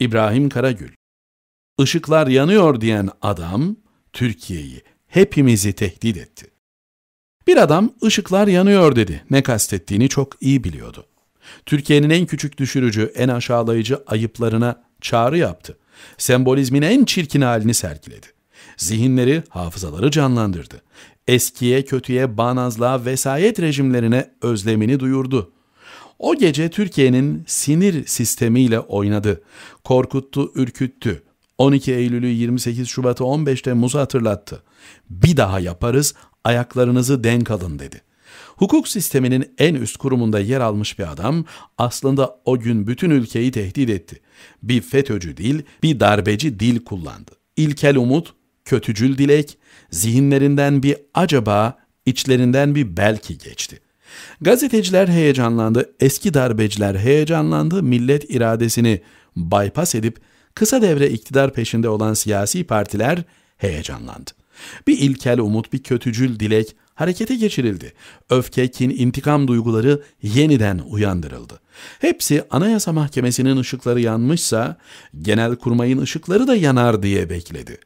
İbrahim Karagül. Işıklar yanıyor diyen adam Türkiye'yi, hepimizi tehdit etti. Bir adam ışıklar yanıyor dedi. Ne kastettiğini çok iyi biliyordu. Türkiye'nin en küçük düşürücü, en aşağılayıcı ayıplarına çağrı yaptı. Sembolizmin en çirkin halini sergiledi. Zihinleri, hafızaları canlandırdı. Eskiye, kötüye, bağnazlığa, vesayet rejimlerine özlemini duyurdu. O gece Türkiye'nin sinir sistemiyle oynadı. Korkuttu, ürküttü. 12 Eylül'ü 28 Şubat'ı 15 Temmuz'u hatırlattı. Bir daha yaparız, ayaklarınızı denk alın dedi. Hukuk sisteminin en üst kurumunda yer almış bir adam aslında o gün bütün ülkeyi tehdit etti. Bir FETÖ'cü dil, bir darbeci dil kullandı. İlkel umut, kötücül dilek, zihinlerinden bir acaba, içlerinden bir belki geçti. Gazeteciler heyecanlandı, eski darbeciler heyecanlandı, millet iradesini bypass edip kısa devre iktidar peşinde olan siyasi partiler heyecanlandı. Bir ilkel umut, bir kötücül dilek harekete geçirildi. Öfke, kin, intikam duyguları yeniden uyandırıldı. Hepsi Anayasa Mahkemesi'nin ışıkları yanmışsa, genel kurmayın ışıkları da yanar diye bekledi.''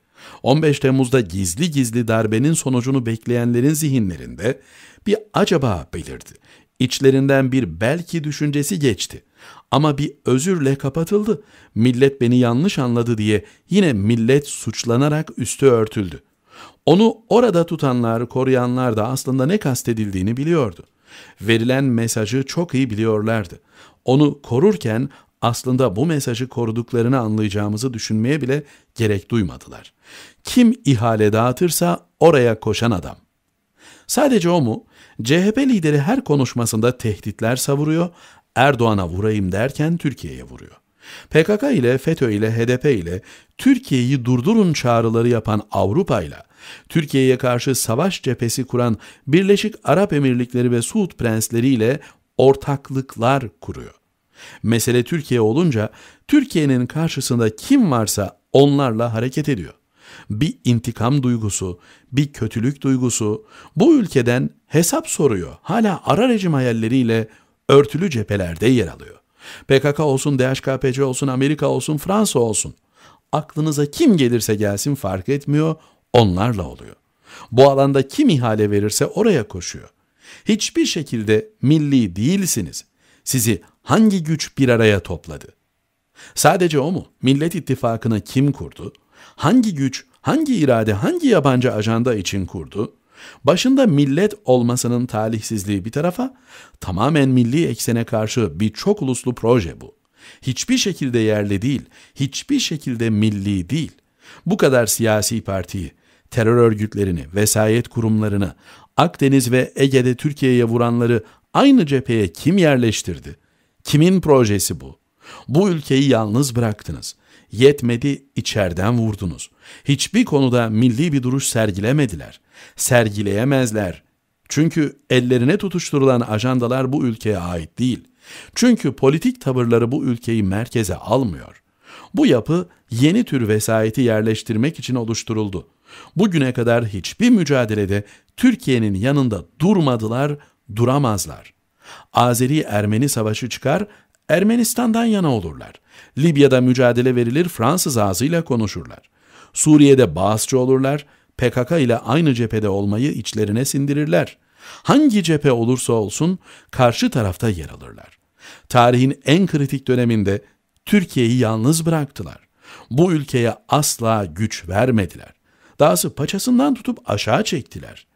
15 Temmuz'da gizli gizli darbenin sonucunu bekleyenlerin zihinlerinde bir acaba belirdi. İçlerinden bir belki düşüncesi geçti. Ama bir özürle kapatıldı. Millet beni yanlış anladı diye yine millet suçlanarak üstü örtüldü. Onu orada tutanlar, koruyanlar da aslında ne kastedildiğini biliyordu. Verilen mesajı çok iyi biliyorlardı. Onu korurken aslında bu mesajı koruduklarını anlayacağımızı düşünmeye bile gerek duymadılar. Kim ihale dağıtırsa oraya koşan adam. Sadece o mu? CHP lideri her konuşmasında tehditler savuruyor, Erdoğan'a vurayım derken Türkiye'ye vuruyor. PKK ile FETÖ ile HDP ile Türkiye'yi durdurun çağrıları yapan Avrupa ile Türkiye'ye karşı savaş cephesi kuran Birleşik Arap Emirlikleri ve Suud Prensleri ile ortaklıklar kuruyor. Mesele Türkiye olunca Türkiye'nin karşısında kim varsa onlarla hareket ediyor. Bir intikam duygusu, bir kötülük duygusu bu ülkeden hesap soruyor. Hala ara rejim hayalleriyle örtülü cephelerde yer alıyor. PKK olsun, DHKPC olsun, Amerika olsun, Fransa olsun. Aklınıza kim gelirse gelsin fark etmiyor, onlarla oluyor. Bu alanda kim ihale verirse oraya koşuyor. Hiçbir şekilde milli değilsiniz. Sizi hangi güç bir araya topladı? Sadece o mu? Millet İttifakı'nı kim kurdu? Hangi güç, hangi irade, hangi yabancı ajanda için kurdu? Başında millet olmasının talihsizliği bir tarafa, tamamen milli eksene karşı bir çok uluslu proje bu. Hiçbir şekilde yerli değil, hiçbir şekilde milli değil. Bu kadar siyasi partiyi, terör örgütlerini, vesayet kurumlarını, Akdeniz ve Ege'de Türkiye'ye vuranları aynı cepheye kim yerleştirdi?'' Kimin projesi bu? Bu ülkeyi yalnız bıraktınız. Yetmedi içerden vurdunuz. Hiçbir konuda milli bir duruş sergilemediler. Sergileyemezler. Çünkü ellerine tutuşturulan ajandalar bu ülkeye ait değil. Çünkü politik tavırları bu ülkeyi merkeze almıyor. Bu yapı yeni tür vesayeti yerleştirmek için oluşturuldu. Bugüne kadar hiçbir mücadelede Türkiye'nin yanında durmadılar, duramazlar. Azeri-Ermeni savaşı çıkar, Ermenistan'dan yana olurlar. Libya'da mücadele verilir, Fransız ağzıyla konuşurlar. Suriye'de Bağızçı olurlar, PKK ile aynı cephede olmayı içlerine sindirirler. Hangi cephe olursa olsun karşı tarafta yer alırlar. Tarihin en kritik döneminde Türkiye'yi yalnız bıraktılar. Bu ülkeye asla güç vermediler. Dahası paçasından tutup aşağı çektiler.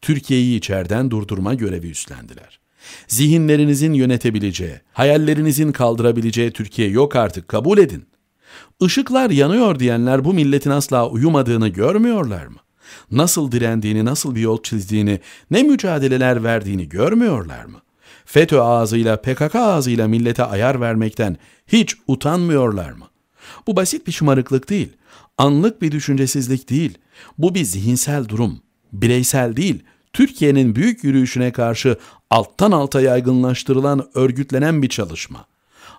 Türkiye'yi içeriden durdurma görevi üstlendiler. Zihinlerinizin yönetebileceği, hayallerinizin kaldırabileceği Türkiye yok artık kabul edin. Işıklar yanıyor diyenler bu milletin asla uyumadığını görmüyorlar mı? Nasıl direndiğini, nasıl bir yol çizdiğini, ne mücadeleler verdiğini görmüyorlar mı? FETÖ ağzıyla, PKK ağzıyla millete ayar vermekten hiç utanmıyorlar mı? Bu basit bir şımarıklık değil, anlık bir düşüncesizlik değil. Bu bir zihinsel durum, bireysel değil, Türkiye'nin büyük yürüyüşüne karşı alttan alta yaygınlaştırılan örgütlenen bir çalışma.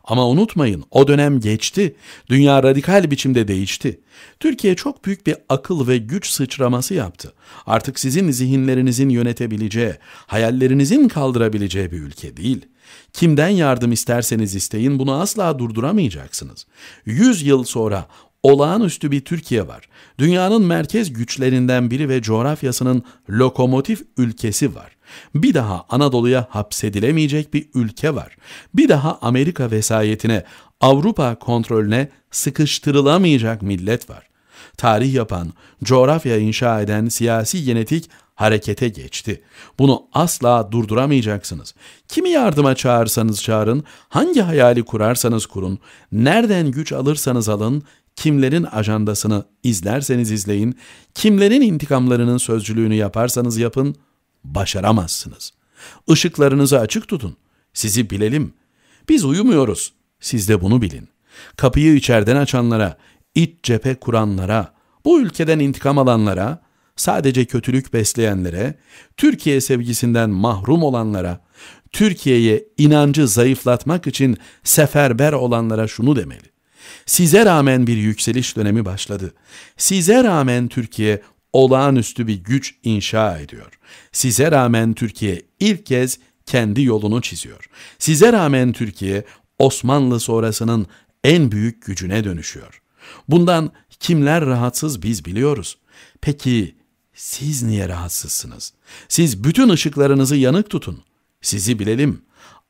Ama unutmayın o dönem geçti. Dünya radikal biçimde değişti. Türkiye çok büyük bir akıl ve güç sıçraması yaptı. Artık sizin zihinlerinizin yönetebileceği, hayallerinizin kaldırabileceği bir ülke değil. Kimden yardım isterseniz isteyin bunu asla durduramayacaksınız. 100 yıl sonra olağanüstü bir Türkiye var. Dünyanın merkez güçlerinden biri ve coğrafyasının lokomotif ülkesi var. Bir daha Anadolu'ya hapsedilemeyecek bir ülke var. Bir daha Amerika vesayetine, Avrupa kontrolüne sıkıştırılamayacak millet var. Tarih yapan, coğrafya inşa eden siyasi genetik harekete geçti. Bunu asla durduramayacaksınız. Kimi yardıma çağırsanız çağırın, hangi hayali kurarsanız kurun, nereden güç alırsanız alın, kimlerin ajandasını izlerseniz izleyin, kimlerin intikamlarının sözcülüğünü yaparsanız yapın, başaramazsınız. Işıklarınızı açık tutun, sizi bilelim. Biz uyumuyoruz, siz de bunu bilin. Kapıyı içeriden açanlara, iç cephe kuranlara, bu ülkeden intikam alanlara, sadece kötülük besleyenlere, Türkiye sevgisinden mahrum olanlara, Türkiye'ye inancı zayıflatmak için seferber olanlara şunu demeli. Size rağmen bir yükseliş dönemi başladı. Size rağmen Türkiye olağanüstü bir güç inşa ediyor. Size rağmen Türkiye ilk kez kendi yolunu çiziyor. Size rağmen Türkiye Osmanlı sonrasının en büyük gücüne dönüşüyor. Bundan kimler rahatsız biz biliyoruz. Peki siz niye rahatsızsınız? Siz bütün ışıklarınızı yanık tutun. Sizi bilelim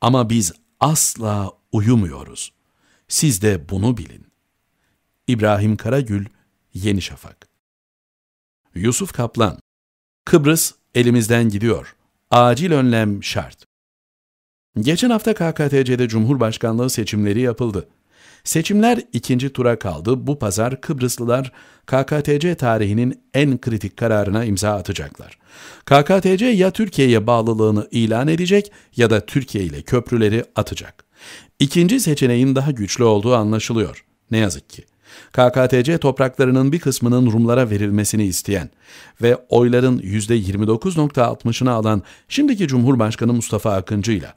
ama biz asla uyumuyoruz.'' Siz de bunu bilin. İbrahim Karagül, Yeni Şafak Yusuf Kaplan Kıbrıs elimizden gidiyor. Acil önlem şart. Geçen hafta KKTC'de Cumhurbaşkanlığı seçimleri yapıldı. Seçimler ikinci tura kaldı. Bu pazar Kıbrıslılar KKTC tarihinin en kritik kararına imza atacaklar. KKTC ya Türkiye'ye bağlılığını ilan edecek ya da Türkiye ile köprüleri atacak. İkinci seçeneğin daha güçlü olduğu anlaşılıyor. Ne yazık ki. KKTC topraklarının bir kısmının Rumlara verilmesini isteyen ve oyların %29.60'ını alan şimdiki Cumhurbaşkanı Mustafa Akıncı ile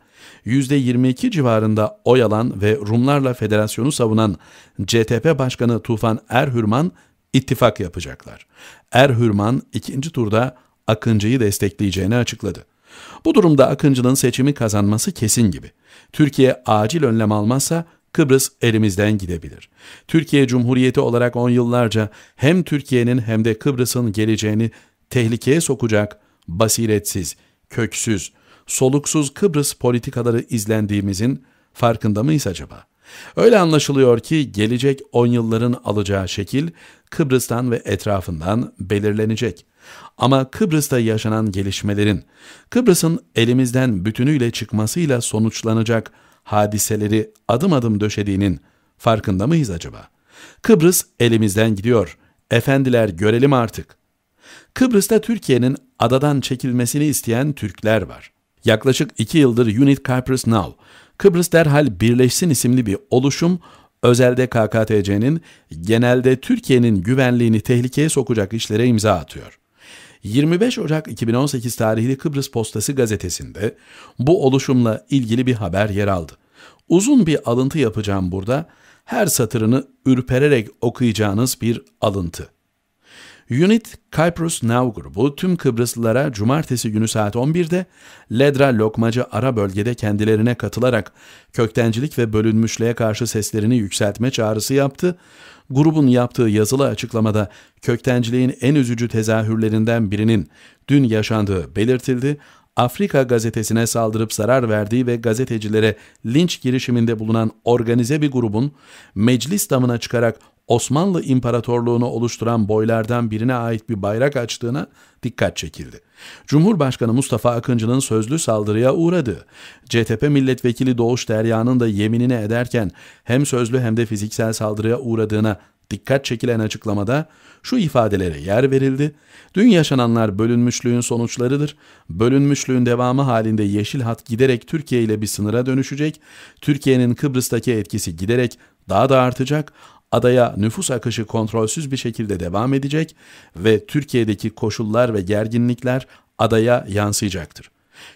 %22 civarında oy alan ve Rumlarla federasyonu savunan CTP Başkanı Tufan Erhürman ittifak yapacaklar. Erhürman ikinci turda Akıncı'yı destekleyeceğini açıkladı. Bu durumda Akıncı'nın seçimi kazanması kesin gibi. Türkiye acil önlem almazsa Kıbrıs elimizden gidebilir. Türkiye Cumhuriyeti olarak on yıllarca hem Türkiye'nin hem de Kıbrıs'ın geleceğini tehlikeye sokacak basiretsiz, köksüz, soluksuz Kıbrıs politikaları izlendiğimizin farkında mıyız acaba? Öyle anlaşılıyor ki gelecek on yılların alacağı şekil Kıbrıs'tan ve etrafından belirlenecek.'' Ama Kıbrıs'ta yaşanan gelişmelerin, Kıbrıs'ın elimizden bütünüyle çıkmasıyla sonuçlanacak hadiseleri adım adım döşediğinin farkında mıyız acaba? Kıbrıs elimizden gidiyor. Efendiler görelim artık. Kıbrıs'ta Türkiye'nin adadan çekilmesini isteyen Türkler var. Yaklaşık iki yıldır Unit Cyprus Now, Kıbrıs derhal birleşsin isimli bir oluşum, özelde KKTC'nin genelde Türkiye'nin güvenliğini tehlikeye sokacak işlere imza atıyor. 25 Ocak 2018 tarihli Kıbrıs Postası gazetesinde bu oluşumla ilgili bir haber yer aldı. Uzun bir alıntı yapacağım burada. Her satırını ürpererek okuyacağınız bir alıntı. Unit Cyprus Now grubu tüm Kıbrıslılara cumartesi günü saat 11'de Ledra Lokmacı ara bölgede kendilerine katılarak köktencilik ve bölünmüşlüğe karşı seslerini yükseltme çağrısı yaptı grubun yaptığı yazılı açıklamada köktenciliğin en üzücü tezahürlerinden birinin dün yaşandığı belirtildi. Afrika gazetesine saldırıp zarar verdiği ve gazetecilere linç girişiminde bulunan organize bir grubun meclis damına çıkarak Osmanlı İmparatorluğunu oluşturan boylardan birine ait bir bayrak açtığına dikkat çekildi. Cumhurbaşkanı Mustafa Akıncı'nın sözlü saldırıya uğradığı, CTP milletvekili Doğuş Derya'nın da yeminini ederken hem sözlü hem de fiziksel saldırıya uğradığına dikkat çekilen açıklamada şu ifadelere yer verildi. Dün yaşananlar bölünmüşlüğün sonuçlarıdır. Bölünmüşlüğün devamı halinde yeşil hat giderek Türkiye ile bir sınıra dönüşecek. Türkiye'nin Kıbrıs'taki etkisi giderek daha da artacak adaya nüfus akışı kontrolsüz bir şekilde devam edecek ve Türkiye'deki koşullar ve gerginlikler adaya yansıyacaktır.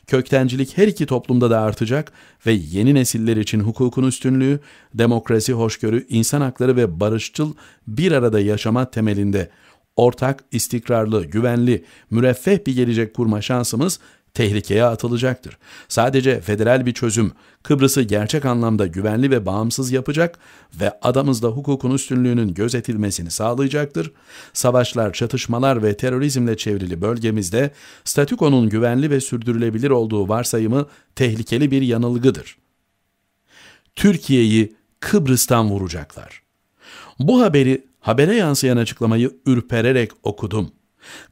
Köktencilik her iki toplumda da artacak ve yeni nesiller için hukukun üstünlüğü, demokrasi, hoşgörü, insan hakları ve barışçıl bir arada yaşama temelinde ortak, istikrarlı, güvenli, müreffeh bir gelecek kurma şansımız tehlikeye atılacaktır. Sadece federal bir çözüm Kıbrıs'ı gerçek anlamda güvenli ve bağımsız yapacak ve adamızda hukukun üstünlüğünün gözetilmesini sağlayacaktır. Savaşlar, çatışmalar ve terörizmle çevrili bölgemizde statükonun güvenli ve sürdürülebilir olduğu varsayımı tehlikeli bir yanılgıdır. Türkiye'yi Kıbrıs'tan vuracaklar. Bu haberi habere yansıyan açıklamayı ürpererek okudum.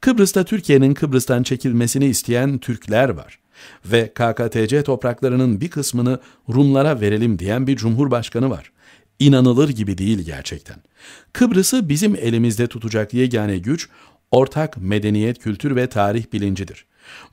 Kıbrıs'ta Türkiye'nin Kıbrıs'tan çekilmesini isteyen Türkler var ve KKTC topraklarının bir kısmını Rumlara verelim diyen bir cumhurbaşkanı var. İnanılır gibi değil gerçekten. Kıbrıs'ı bizim elimizde tutacak yegane güç ortak medeniyet, kültür ve tarih bilincidir.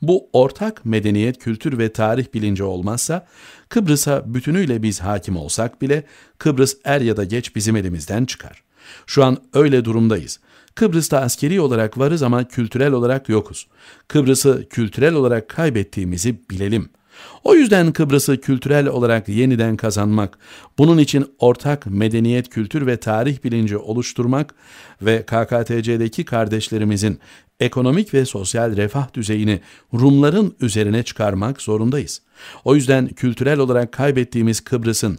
Bu ortak medeniyet, kültür ve tarih bilinci olmazsa Kıbrıs'a bütünüyle biz hakim olsak bile Kıbrıs er ya da geç bizim elimizden çıkar. Şu an öyle durumdayız. Kıbrıs'ta askeri olarak varız ama kültürel olarak yokuz. Kıbrıs'ı kültürel olarak kaybettiğimizi bilelim.'' O yüzden Kıbrıs'ı kültürel olarak yeniden kazanmak, bunun için ortak medeniyet, kültür ve tarih bilinci oluşturmak ve KKTC'deki kardeşlerimizin ekonomik ve sosyal refah düzeyini Rumların üzerine çıkarmak zorundayız. O yüzden kültürel olarak kaybettiğimiz Kıbrıs'ın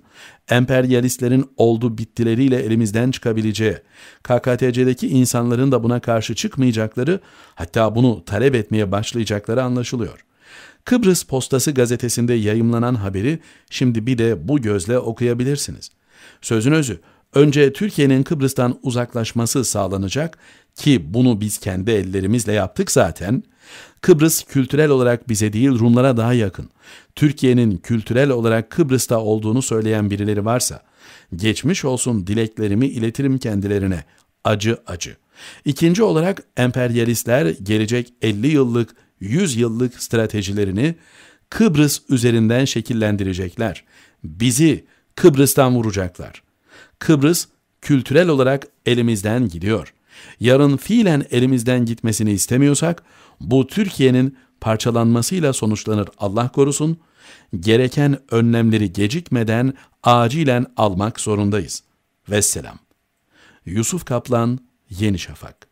emperyalistlerin oldu bittileriyle elimizden çıkabileceği, KKTC'deki insanların da buna karşı çıkmayacakları, hatta bunu talep etmeye başlayacakları anlaşılıyor. Kıbrıs Postası gazetesinde yayımlanan haberi şimdi bir de bu gözle okuyabilirsiniz. Sözün özü, önce Türkiye'nin Kıbrıs'tan uzaklaşması sağlanacak ki bunu biz kendi ellerimizle yaptık zaten. Kıbrıs kültürel olarak bize değil Rumlara daha yakın. Türkiye'nin kültürel olarak Kıbrıs'ta olduğunu söyleyen birileri varsa, geçmiş olsun dileklerimi iletirim kendilerine. Acı acı. İkinci olarak emperyalistler gelecek 50 yıllık 100 yıllık stratejilerini Kıbrıs üzerinden şekillendirecekler. Bizi Kıbrıs'tan vuracaklar. Kıbrıs kültürel olarak elimizden gidiyor. Yarın fiilen elimizden gitmesini istemiyorsak bu Türkiye'nin parçalanmasıyla sonuçlanır Allah korusun. Gereken önlemleri gecikmeden acilen almak zorundayız. Vesselam. Yusuf Kaplan, Yeni Şafak